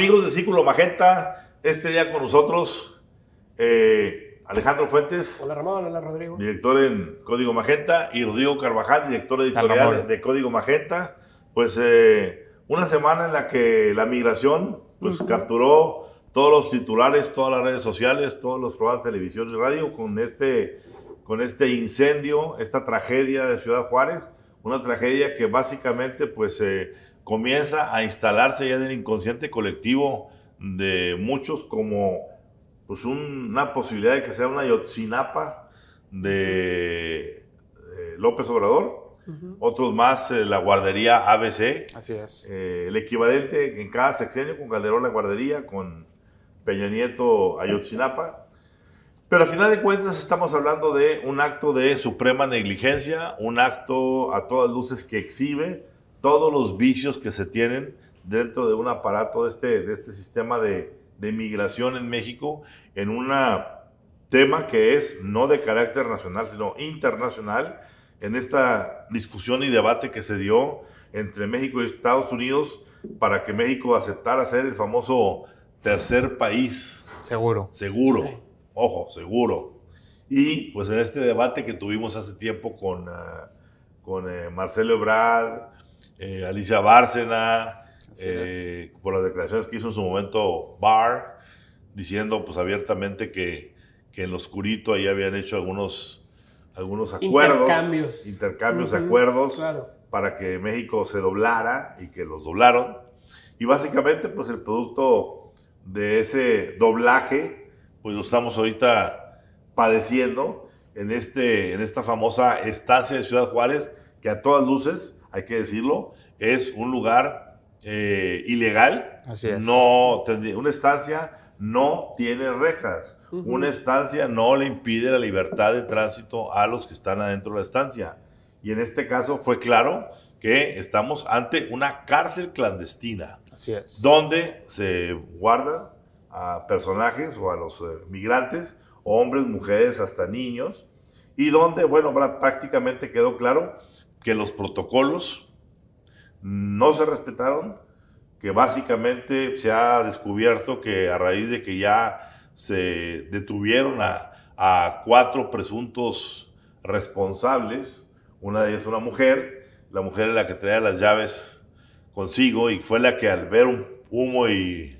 Amigos de Círculo Magenta, este día con nosotros eh, Alejandro Fuentes. Director en Código Magenta y Rodrigo Carvajal, director editorial de Código Magenta. Pues eh, una semana en la que la migración pues, capturó todos los titulares, todas las redes sociales, todos los programas de televisión y radio con este, con este incendio, esta tragedia de Ciudad Juárez, una tragedia que básicamente pues eh, comienza a instalarse ya en el inconsciente colectivo de muchos como pues una posibilidad de que sea una Yotzinapa de, eh, López Obrador, otros más eh, la guardería ABC. Así eh, el equivalente en cada sexenio con Calderón la guardería, con Peña Nieto Ayotzinapa. Pero al final de cuentas estamos hablando de un acto de suprema negligencia, un acto a todas luces que exhibe todos los vicios que se tienen dentro de un aparato de este, de este sistema de, de migración en México en un tema que es no de carácter nacional, sino internacional, en esta discusión y debate que se dio entre México y Estados Unidos para que México aceptara ser el famoso tercer país. Seguro. Seguro. Ojo, seguro. Y pues en este debate que tuvimos hace tiempo con, ah, con eh, Marcelo Brad eh, Alicia Bárcena, eh, por las declaraciones que hizo en su momento Barr, diciendo pues abiertamente que, en lo oscurito ahí habían hecho algunos, algunos acuerdos. Intercambios. de acuerdos para que México se doblara y que los doblaron. Y básicamente pues el producto de ese doblaje pues lo estamos ahorita padeciendo en, este, en esta famosa estancia de Ciudad Juárez que a todas luces hay que decirlo, es un lugar eh, ilegal. Así es. No, una estancia no tiene rejas. Una estancia no le impide la libertad de tránsito a los que están adentro de la estancia. Y en este caso fue claro que estamos ante una cárcel clandestina. Así es. Donde se guardan a personajes o a los eh, migrantes, hombres, mujeres, hasta niños. Y donde, bueno, prácticamente quedó claro que los protocolos no se respetaron, que básicamente se ha descubierto que a raíz de que ya se detuvieron a, cuatro presuntos responsables, una de ellas una mujer, la mujer es la que traía las llaves consigo y fue la que al ver humo y,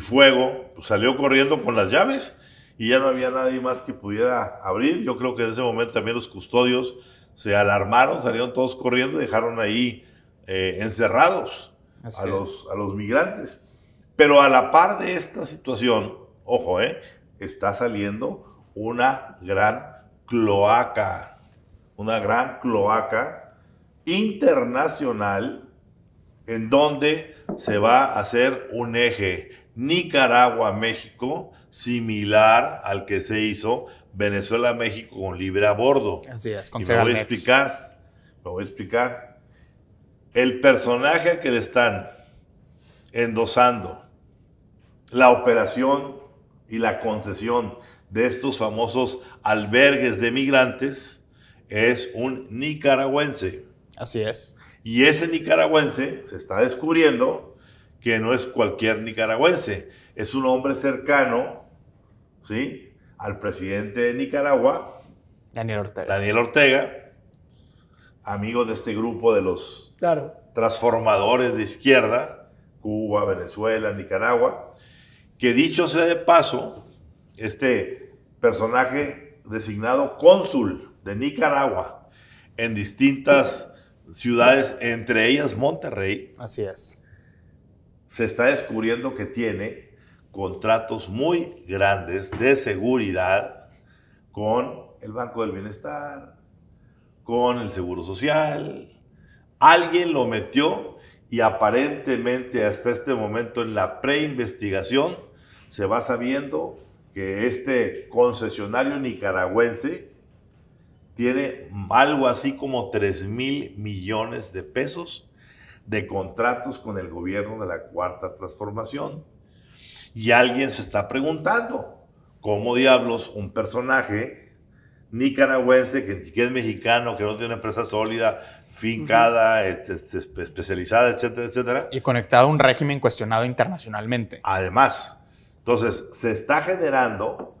fuego pues, salió corriendo con las llaves y ya no había nadie más que pudiera abrir. Yo creo que en ese momento también los custodios se alarmaron, salieron todos corriendo y dejaron ahí eh, encerrados a los, a los migrantes. Pero a la par de esta situación, ojo, eh, está saliendo una gran cloaca, una gran cloaca internacional en donde se va a hacer un eje Nicaragua-México similar al que se hizo Venezuela-México con libre a bordo. Así es, con voy a explicar, me voy a explicar. El personaje que le están endosando, la operación y la concesión de estos famosos albergues de migrantes es un nicaragüense. Así es. Y ese nicaragüense se está descubriendo que no es cualquier nicaragüense, es un hombre cercano, ¿sí? al presidente de Nicaragua, Daniel Ortega. Daniel Ortega, amigo de este grupo de los transformadores de izquierda, Cuba, Venezuela, Nicaragua, que dicho sea de paso, este personaje designado cónsul de Nicaragua en distintas ciudades, entre ellas Monterrey. Así es. Se está descubriendo que tiene contratos muy grandes de seguridad con el Banco del Bienestar, con el Seguro Social. Alguien lo metió y aparentemente hasta este momento en la preinvestigación se va sabiendo que este concesionario nicaragüense tiene algo así como 3 mil millones de pesos de contratos con el gobierno de la Cuarta Transformación y alguien se está preguntando, ¿cómo diablos un personaje nicaragüense que, que es mexicano, que no tiene empresa sólida, fincada, especializada, etcétera, etcétera? Y conectado a un régimen cuestionado internacionalmente. Además, entonces se está generando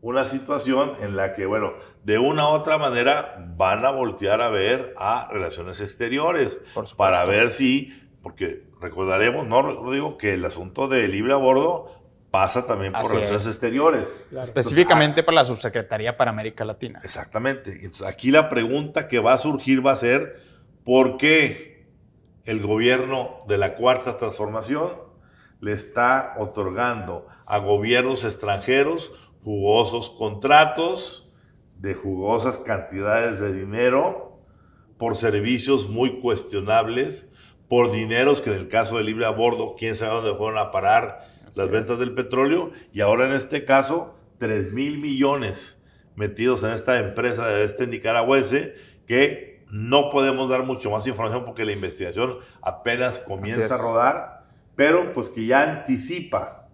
una situación en la que, bueno, de una u otra manera van a voltear a ver a relaciones exteriores para ver si porque recordaremos, ¿no, digo, Que el asunto de libre abordo pasa también por relaciones exteriores. Específicamente ah, para la Subsecretaría para América Latina. Exactamente. Entonces, aquí la pregunta que va a surgir va a ser, ¿por qué el gobierno de la Cuarta Transformación le está otorgando a gobiernos extranjeros jugosos contratos de jugosas cantidades de dinero por servicios muy cuestionables por dineros que en el caso de libre a bordo, quién sabe dónde fueron a parar las ventas del petróleo, y ahora en este caso, 3 mil millones metidos en esta empresa de este nicaragüense que no podemos dar mucho más información porque la investigación apenas comienza a rodar, pero pues que ya anticipa,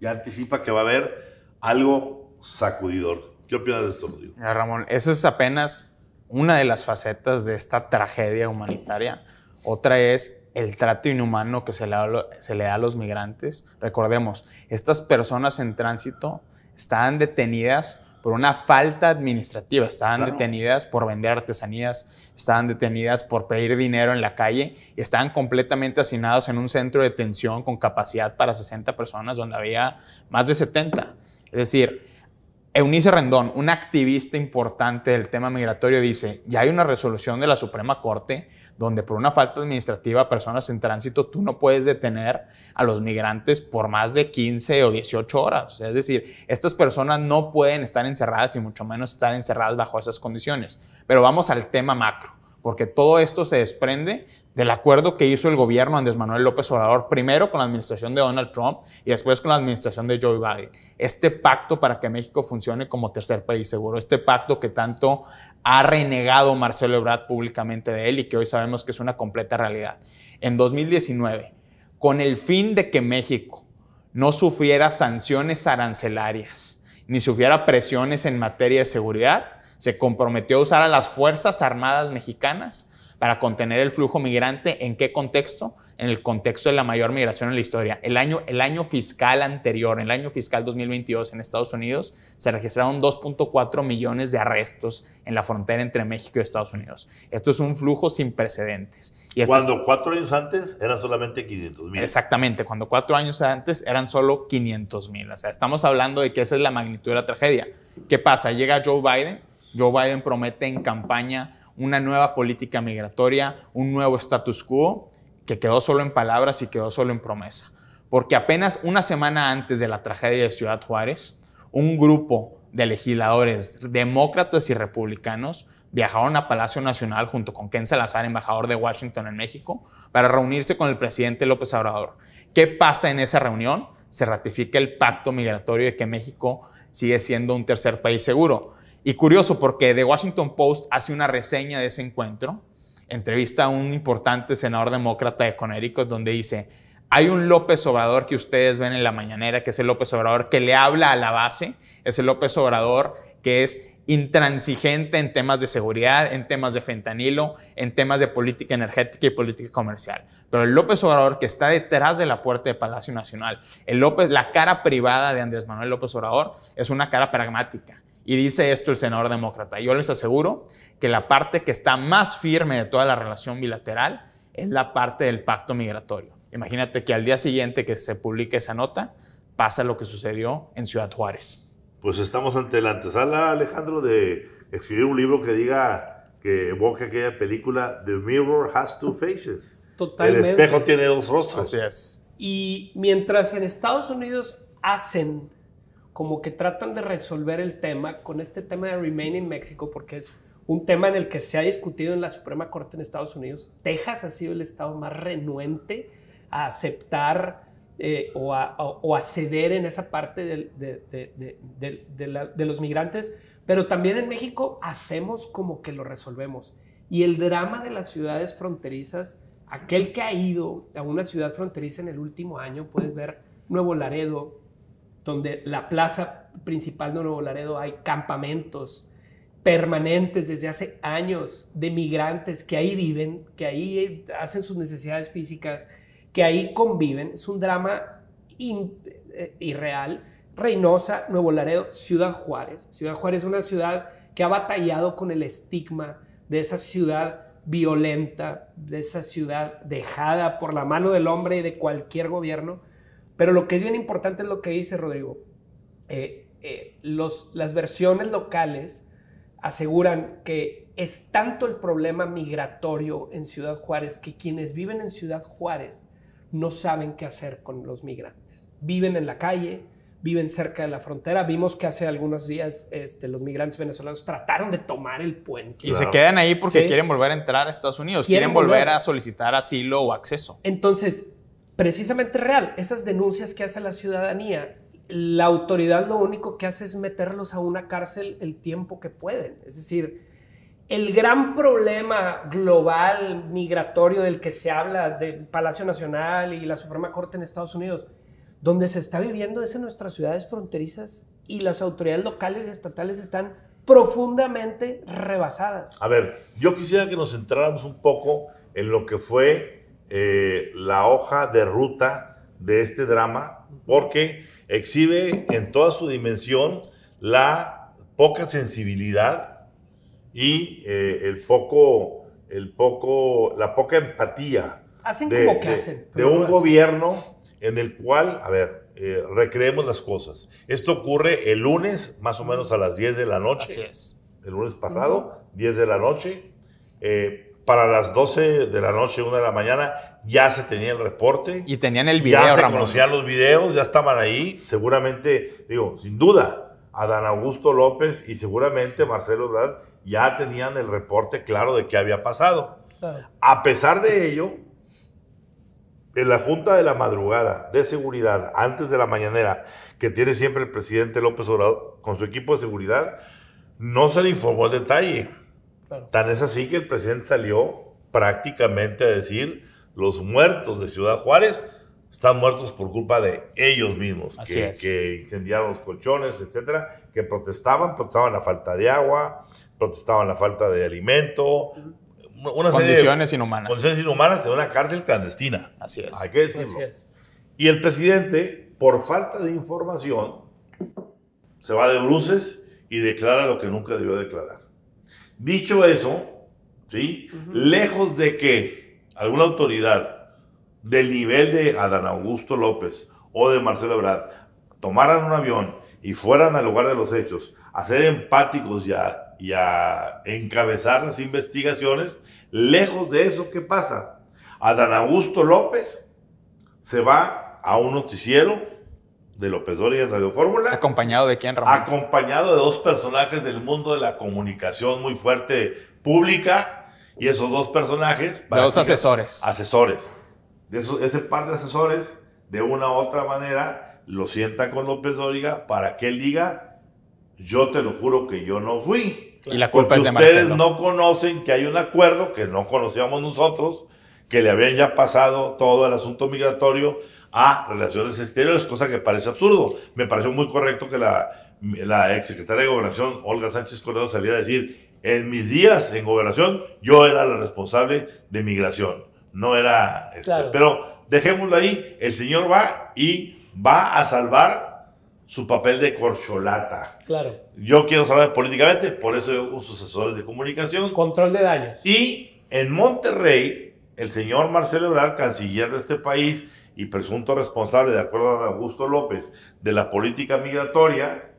ya anticipa que va a haber algo sacudidor. ¿Qué opinas de esto, Rodrigo? Ah, Ramón, esa es apenas una de las facetas de esta tragedia humanitaria. Otra es el trato inhumano que se le, da, a los migrantes. Recordemos, estas personas en tránsito estaban detenidas por una falta administrativa. Estaban detenidas por vender artesanías, estaban detenidas por pedir dinero en la calle y estaban completamente hacinados en un centro de detención con capacidad para 60 personas donde había más de 70. Es decir, Eunice Rendón, una activista importante del tema migratorio, dice, ya hay una resolución de la Suprema Corte donde por una falta administrativa a personas en tránsito tú no puedes detener a los migrantes por más de 15 o 18 horas. Es decir, estas personas no pueden estar encerradas y mucho menos estar encerradas bajo esas condiciones. Pero vamos al tema macro porque todo esto se desprende del acuerdo que hizo el gobierno Andrés Manuel López Obrador, primero con la administración de Donald Trump y después con la administración de Joe Biden. Este pacto para que México funcione como tercer país seguro, este pacto que tanto ha renegado Marcelo Ebrard públicamente de él y que hoy sabemos que es una completa realidad. En 2019, con el fin de que México no sufriera sanciones arancelarias ni sufriera presiones en materia de seguridad, se comprometió a usar a las Fuerzas Armadas Mexicanas para contener el flujo migrante. ¿En qué contexto? En el contexto de la mayor migración en la historia. El año, el año fiscal anterior, el año fiscal 2022 en Estados Unidos, se registraron 2.4 millones de arrestos en la frontera entre México y Estados Unidos. Esto es un flujo sin precedentes. Este cuando cuatro años antes eran solamente 500 mil. Exactamente, cuando cuatro años antes eran solo 500 mil. O sea, estamos hablando de que esa es la magnitud de la tragedia. ¿Qué pasa? Llega Joe Biden Joe Biden promete en campaña una nueva política migratoria, un nuevo status quo, que quedó solo en palabras y quedó solo en promesa. Porque apenas una semana antes de la tragedia de Ciudad Juárez, un grupo de legisladores demócratas y republicanos viajaron a Palacio Nacional junto con Ken Salazar, embajador de Washington en México, para reunirse con el presidente López Obrador. ¿Qué pasa en esa reunión? Se ratifica el pacto migratorio de que México sigue siendo un tercer país seguro. Y curioso porque The Washington Post hace una reseña de ese encuentro, entrevista a un importante senador demócrata de Connecticut donde dice, hay un López Obrador que ustedes ven en la mañanera, que es el López Obrador que le habla a la base, es el López Obrador que es intransigente en temas de seguridad, en temas de fentanilo, en temas de política energética y política comercial. Pero el López Obrador que está detrás de la puerta de Palacio Nacional, el López, la cara privada de Andrés Manuel López Obrador es una cara pragmática, y dice esto el senador demócrata. Yo les aseguro que la parte que está más firme de toda la relación bilateral es la parte del pacto migratorio. Imagínate que al día siguiente que se publique esa nota, pasa lo que sucedió en Ciudad Juárez. Pues estamos ante la antesala, Alejandro, de escribir un libro que diga, que evoque aquella película The Mirror Has Two Faces. Totalmente. El espejo tiene dos rostros. Así es. Y mientras en Estados Unidos hacen como que tratan de resolver el tema con este tema de Remain in Mexico, porque es un tema en el que se ha discutido en la Suprema Corte en Estados Unidos. Texas ha sido el estado más renuente a aceptar eh, o, a, ceder en esa parte de, de los migrantes, pero también en México hacemos como que lo resolvemos. Y el drama de las ciudades fronterizas, aquel que ha ido a una ciudad fronteriza en el último año, puedes ver Nuevo Laredo, donde la plaza principal de Nuevo Laredo hay campamentos permanentes desde hace años de migrantes que ahí viven, que ahí eh, hacen sus necesidades físicas, que ahí conviven. Es un drama eh, irreal. Reynosa, Nuevo Laredo, Ciudad Juárez. Ciudad Juárez es una ciudad que ha batallado con el estigma de esa ciudad violenta, de esa ciudad dejada por la mano del hombre y de cualquier gobierno pero lo que es bien importante es lo que dice Rodrigo. Eh, eh, las versiones locales aseguran que es tanto el problema migratorio en Ciudad Juárez que quienes viven en Ciudad Juárez no saben qué hacer con los migrantes. Viven en la calle, viven cerca de la frontera. Vimos que hace algunos días este, los migrantes venezolanos trataron de tomar el puente. Y se quedan ahí porque quieren volver a entrar a Estados Unidos, quieren, volver a solicitar asilo o acceso. Entonces, precisamente real. Esas denuncias que hace la ciudadanía, la autoridad lo único que hace es meterlos a una cárcel el tiempo que pueden. Es decir, el gran problema global migratorio del que se habla del Palacio Nacional y la Suprema Corte en Estados Unidos, donde se está viviendo es en nuestras ciudades fronterizas y las autoridades locales y estatales están profundamente rebasadas. A ver, yo quisiera que nos centráramos un poco en lo que fue eh, la hoja de ruta de este drama porque exhibe en toda su dimensión la poca sensibilidad y eh, el poco, el poco, la poca empatía hacen de, hacen, de un gobierno en el cual, a ver, eh, recreemos las cosas. Esto ocurre el lunes, más o menos a las 10 de la noche. Así es. El lunes pasado, 10 de la noche. Eh, para las 12 de la noche, 1 de la mañana, ya se tenía el reporte. Y tenían el video. Ya se conocían los videos, ya estaban ahí. Seguramente, digo, sin duda, Adán Augusto López y seguramente Marcelo Brad ya tenían el reporte claro de qué había pasado. A pesar de ello, en la Junta de la Madrugada de Seguridad, antes de la mañanera, que tiene siempre el presidente López Obrador con su equipo de seguridad, no se le informó el detalle Tan es así que el presidente salió prácticamente a decir, los muertos de Ciudad Juárez están muertos por culpa de ellos mismos, que, incendiaron los colchones, etcétera, que protestaban, protestaban la falta de agua, protestaban la falta de alimento, condiciones inhumanas. Condiciones inhumanas de una cárcel clandestina. Así es. Hay que decirlo. Es. Y el presidente, por falta de información, se va de bruces y declara lo que nunca debió declarar. Dicho eso, ¿sí? Lejos de que alguna autoridad del nivel de Adán Augusto López o de Marcelo Brad tomaran un avión y fueran al lugar de los hechos a ser empáticos ya y a encabezar las investigaciones, lejos de eso, ¿qué pasa? Adán Augusto López se va a un noticiero de López Dóriga en Radio Fórmula. ¿Acompañado de quién, Ramón? Acompañado de dos personajes del mundo de la comunicación muy fuerte pública. Y esos dos personajes. Para dos asesores. Asesores. De ese par de asesores, de una u otra manera, lo sienta con López Dóriga para que él diga: Yo te lo juro que yo no fui. Y la culpa es de ustedes no conocen que hay un acuerdo que no conocíamos nosotros, que le habían ya pasado todo el asunto migratorio a Relaciones Exteriores, cosa que parece absurdo. Me pareció muy correcto que la, ex secretaria de Gobernación, Olga Sánchez Cordero, saliera a decir, en mis días en Gobernación, yo era la responsable de migración. No era... Este, pero dejémoslo ahí, el señor va y va a salvar su papel de corcholata. Claro. Yo quiero salvar políticamente, por eso yo uso asesores de comunicación. Control de daños. Y en Monterrey, el señor Marcelo Ebrard, canciller de este país, y presunto responsable, de acuerdo a Augusto López, de la política migratoria,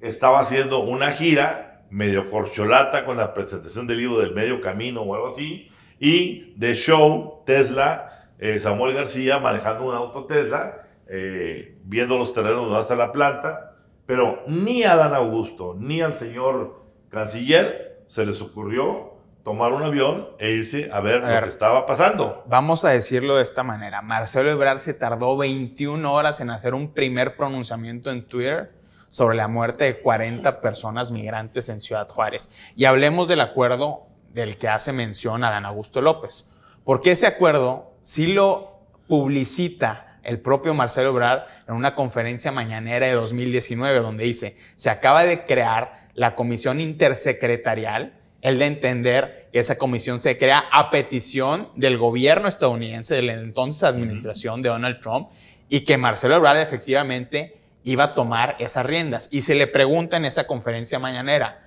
estaba haciendo una gira medio corcholata con la presentación del libro del medio camino o algo así, y de show Tesla, eh, Samuel García manejando un auto Tesla, eh, viendo los terrenos hasta la planta, pero ni a Dan Augusto ni al señor canciller se les ocurrió tomar un avión e irse a ver, lo que estaba pasando. Vamos a decirlo de esta manera. Marcelo Ebrard se tardó 21 horas en hacer un primer pronunciamiento en Twitter sobre la muerte de 40 personas migrantes en Ciudad Juárez. Y hablemos del acuerdo del que hace mención Adán Augusto López. Porque ese acuerdo sí lo publicita el propio Marcelo Ebrard en una conferencia mañanera de 2019 donde dice, se acaba de crear la comisión intersecretarial el de entender que esa comisión se crea a petición del gobierno estadounidense, de la entonces administración de Donald Trump, y que Marcelo Ebrard efectivamente iba a tomar esas riendas. Y se le pregunta en esa conferencia mañanera,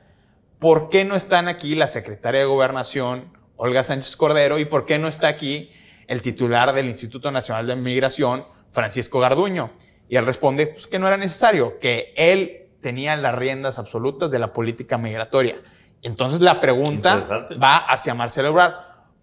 ¿por qué no están aquí la secretaria de Gobernación, Olga Sánchez Cordero, y por qué no está aquí el titular del Instituto Nacional de Migración, Francisco Garduño? Y él responde pues, que no era necesario, que él tenía las riendas absolutas de la política migratoria. Entonces la pregunta va hacia Marcelo Ebrard.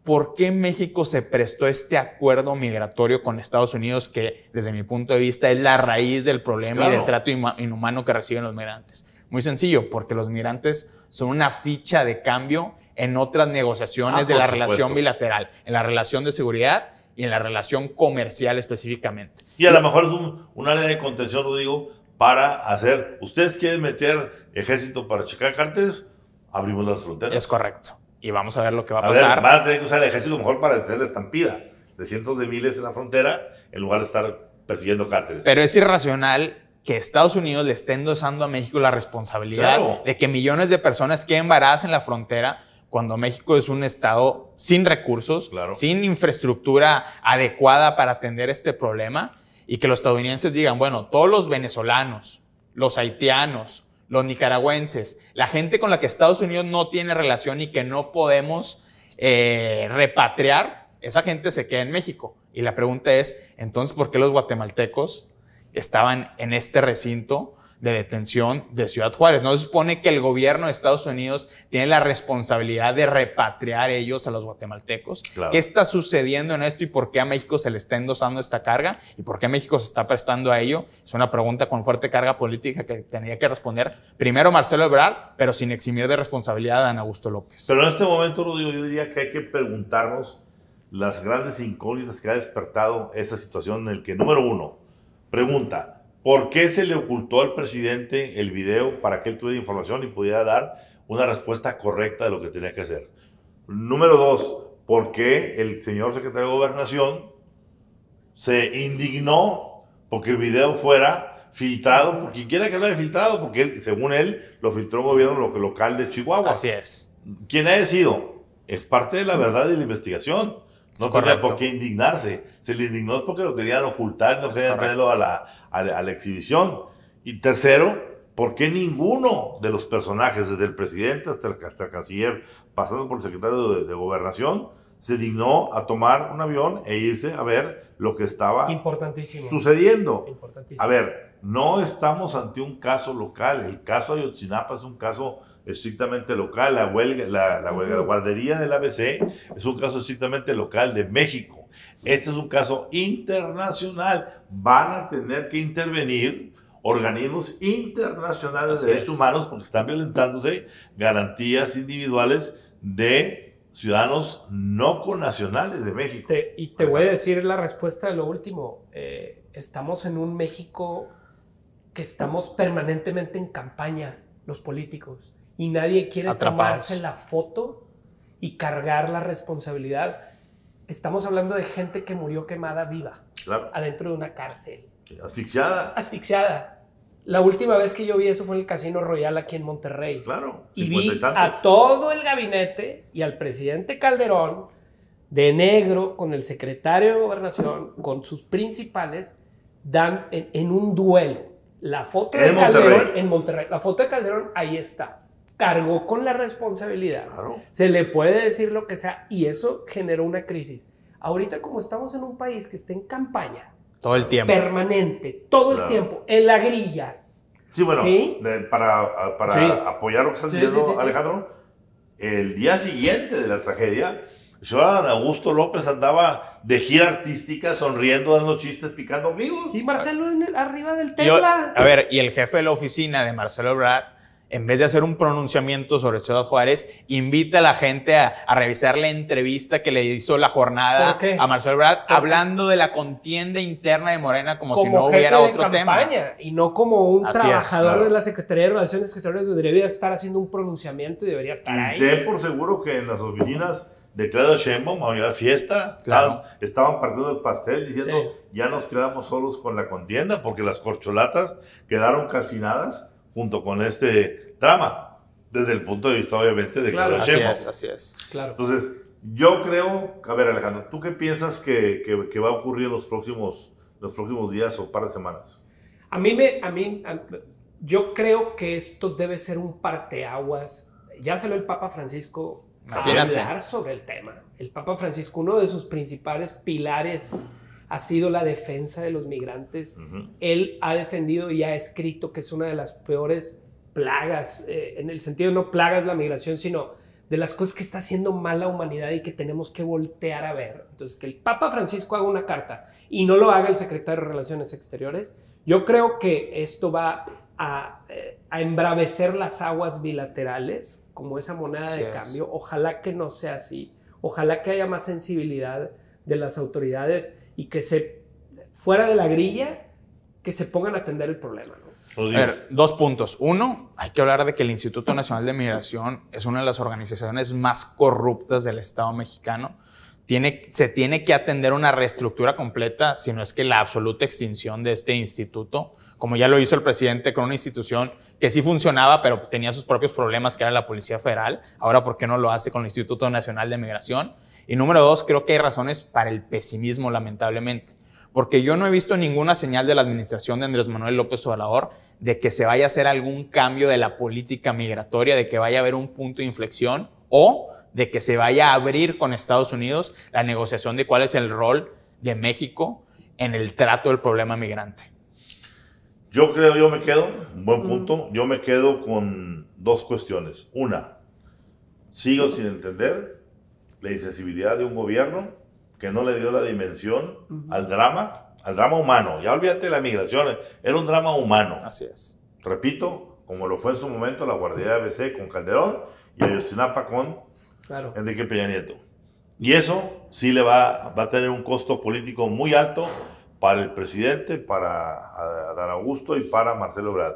¿Por qué México se prestó este acuerdo migratorio con Estados Unidos que, desde mi punto de vista, es la raíz del problema y del trato inhumano que reciben los migrantes? Muy sencillo, porque los migrantes son una ficha de cambio en otras negociaciones ah, de la relación bilateral, en la relación de seguridad y en la relación comercial específicamente. Y a lo mejor es un, área de contención, Rodrigo, para hacer, ¿ustedes quieren meter ejército para checar carteles? abrimos las fronteras. Es correcto. Y vamos a ver lo que va a, a pasar. Ver, van a tener que usar el ejército mejor para detener la estampida de cientos de miles en la frontera en lugar de estar persiguiendo cárteles. Pero es irracional que Estados Unidos le esté endosando a México la responsabilidad de que millones de personas queden varadas en la frontera cuando México es un estado sin recursos, sin infraestructura adecuada para atender este problema y que los estadounidenses digan, bueno, todos los venezolanos, los haitianos, los nicaragüenses, la gente con la que Estados Unidos no tiene relación y que no podemos eh, repatriar, esa gente se queda en México. Y la pregunta es, entonces, ¿por qué los guatemaltecos estaban en este recinto de detención de Ciudad Juárez. No se supone que el gobierno de Estados Unidos tiene la responsabilidad de repatriar ellos a los guatemaltecos. ¿Qué está sucediendo en esto y por qué a México se le está endosando esta carga y por qué México se está prestando a ello? Es una pregunta con fuerte carga política que tendría que responder primero Marcelo Ebrard, pero sin eximir de responsabilidad a Ana Augusto López. Pero en este momento, Rodrigo, yo diría que hay que preguntarnos las grandes incógnitas que ha despertado esa situación en el que, número uno, pregunta, ¿Por qué se le ocultó al presidente el video para que él tuviera información y pudiera dar una respuesta correcta de lo que tenía que hacer? Número dos, ¿por qué el señor secretario de Gobernación se indignó porque el video fuera filtrado por quien quiera que lo haya filtrado? Porque según él lo filtró el gobierno local de Chihuahua. Así es. ¿Quién ha sido, es parte de la verdad de la investigación. No tenía por qué indignarse. Se le indignó porque lo querían ocultar, no querían traerlo a la, a, la exhibición. Y tercero, ¿por qué ninguno de los personajes, desde el presidente hasta el, hasta canciller, pasando por el secretario de, gobernación, se dignó a tomar un avión e irse a ver lo que estaba Importantísimo. sucediendo? A ver, no estamos ante un caso local. El caso de Ayotzinapa es un caso estrictamente local. La huelga, la, guardería del ABC es un caso estrictamente local de México. Este es un caso internacional. Van a tener que intervenir organismos internacionales de derechos humanos porque están violentándose garantías individuales de ciudadanos no conacionales de México. y te voy a decir la respuesta de lo último. Eh, estamos en un México que estamos permanentemente en campaña, los políticos y nadie quiere tomarse la foto y cargar la responsabilidad. Estamos hablando de gente que murió quemada viva, adentro de una cárcel. Asfixiada. Asfixiada. La última vez que yo vi eso fue en el Casino Royal aquí en Monterrey. Claro. Y vi a todo el gabinete y al presidente Calderón de negro con el secretario de gobernación, con sus principales, dan en, un duelo. La foto de Calderón en Monterrey. La foto de Calderón ahí está cargó con la responsabilidad. Se le puede decir lo que sea y eso generó una crisis. Ahorita como estamos en un país que está en campaña. Todo el tiempo. Permanente, todo el tiempo, en la grilla. Sí, bueno, para, apoyar lo que estás Alejandro, el día siguiente de la tragedia, Joan Augusto López andaba de gira artística, sonriendo, dando chistes, picando amigos. Y Marcelo en el, arriba del Tesla. a ver, y el jefe de la oficina de Marcelo Brad en vez de hacer un pronunciamiento sobre Ciudad Juárez, invita a la gente a, revisar la entrevista que le hizo la jornada a Marcelo Brad, hablando de la contienda interna de Morena como, si no hubiera de otro campaña, tema. Y no como un trabajador de la Secretaría de Relaciones Exteriores que debería estar haciendo un pronunciamiento y debería estar ahí. ten por seguro que en las oficinas de Claudio Sheinbaum había fiesta. Claro. Estaban, estaban, partiendo el pastel diciendo ya nos quedamos solos con la contienda porque las corcholatas quedaron casi nadas junto con este drama, desde el punto de vista obviamente de claro, Así es, así es. Claro. Entonces, yo creo, a ver Alejandro, ¿tú qué piensas que, que, va a ocurrir en los próximos, los próximos días o par de semanas? A mí me, a mí, yo creo que esto debe ser un parteaguas. Ya salió el Papa Francisco a hablar sobre el tema. El Papa Francisco, uno de sus principales pilares ha sido la defensa de los migrantes. Él ha defendido y ha escrito que es una de las peores plagas, eh, en el sentido no plagas la migración, sino de las cosas que está haciendo mal la humanidad y que tenemos que voltear a ver. Entonces, que el Papa Francisco haga una carta y no lo haga el secretario de Relaciones Exteriores, yo creo que esto va a, eh, embravecer las aguas bilaterales como esa moneda de cambio. Ojalá que no sea así. Ojalá que haya más sensibilidad de las autoridades y que se, fuera de la grilla, que se pongan a atender el problema. A ver, dos puntos. Uno, hay que hablar de que el Instituto Nacional de Migración es una de las organizaciones más corruptas del Estado mexicano se tiene que atender una reestructura completa, si no es que la absoluta extinción de este instituto, como ya lo hizo el presidente con una institución que sí funcionaba, pero tenía sus propios problemas, que era la Policía Federal. Ahora, ¿por qué no lo hace con el Instituto Nacional de Migración? Y número dos, creo que hay razones para el pesimismo, lamentablemente porque yo no he visto ninguna señal de la administración de Andrés Manuel López Obrador de que se vaya a hacer algún cambio de la política migratoria, de que vaya a haber un punto de inflexión o de que se vaya a abrir con Estados Unidos la negociación de cuál es el rol de México en el trato del problema migrante? Yo creo, yo me quedo, un buen punto, yo me quedo con dos cuestiones. Una, sigo sin entender la insensibilidad de un gobierno que no le dio la dimensión al drama, al drama humano. Ya olvídate de la migraciones, era un drama humano. Así es. Repito, como lo fue en su momento la Guardia de ABC con Calderón y Ayotzinapa con Enrique Peña Nieto. Y eso sí le va, a tener un costo político muy alto para el presidente, para a Augusto y para Marcelo brad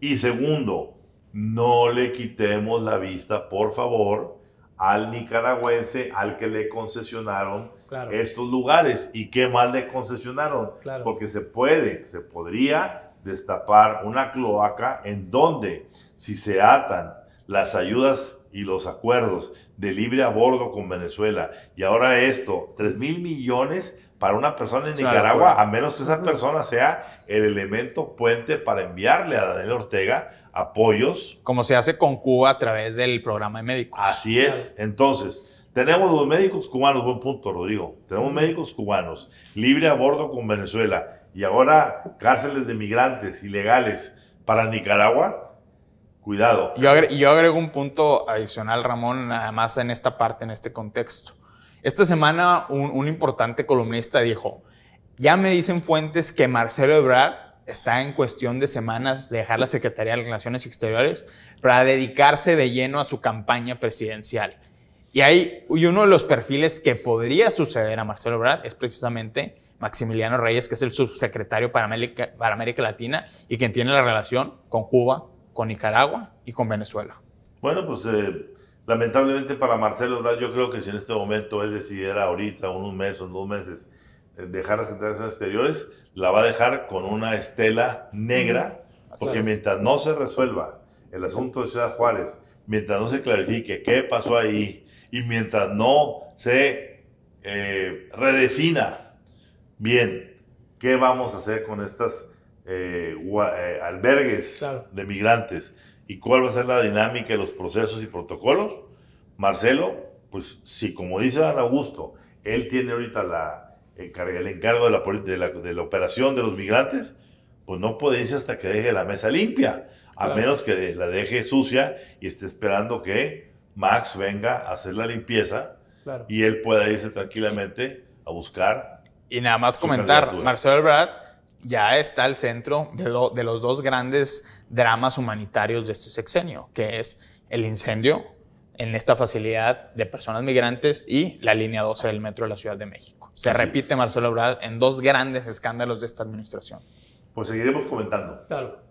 Y segundo, no le quitemos la vista, por favor, al nicaragüense al que le concesionaron estos lugares y qué más le concesionaron, porque se puede, se podría destapar una cloaca en donde si se atan las ayudas y los acuerdos de libre abordo con Venezuela y ahora esto, 3 mil millones para una persona en Nicaragua, pues. a menos que esa persona sea el elemento puente para enviarle a Daniel Ortega apoyos. Como se hace con Cuba a través del programa de médicos. Así es. Entonces, tenemos los médicos cubanos, buen punto, Rodrigo. Tenemos médicos cubanos, libre a con Venezuela y ahora cárceles de migrantes ilegales para Nicaragua Cuidado. Yo agrego, un punto adicional, Ramón, nada más en esta parte, en este contexto. Esta semana un, importante columnista dijo, ya me dicen fuentes que Marcelo Ebrard está en cuestión de semanas de dejar la Secretaría de Relaciones Exteriores para dedicarse de lleno a su campaña presidencial. Y hay uno de los perfiles que podría suceder a Marcelo Ebrard es precisamente Maximiliano Reyes, que es el subsecretario para América, para América Latina y quien tiene la relación con Cuba, con Nicaragua y con Venezuela. Bueno, pues eh, lamentablemente para Marcelo yo creo que si en este momento él decidiera ahorita, unos meses, dos meses, eh, dejar las relaciones exteriores, la va a dejar con una estela negra, porque mientras no se resuelva el asunto de Ciudad Juárez, mientras no se clarifique qué pasó ahí y mientras no se eh, redefina bien qué vamos a hacer con estas eh, eh, albergues de migrantes y cuál va a ser la dinámica, de los procesos y protocolos, Marcelo, pues si como dice Dan Augusto, él tiene ahorita la, el encargo de la, de, la, operación de los migrantes, pues no puede irse hasta que deje la mesa limpia, a menos que la deje sucia y esté esperando que Max venga a hacer la limpieza y él pueda irse tranquilamente a buscar. Y nada más comentar, Marcelo Brad ya está al centro de, los dos grandes dramas humanitarios de este sexenio, que es el incendio en esta facilidad de personas migrantes y la línea 12 del metro de la Ciudad de México. Se repite Marcelo Ebrard en dos grandes escándalos de esta administración. Pues seguiremos comentando. Claro.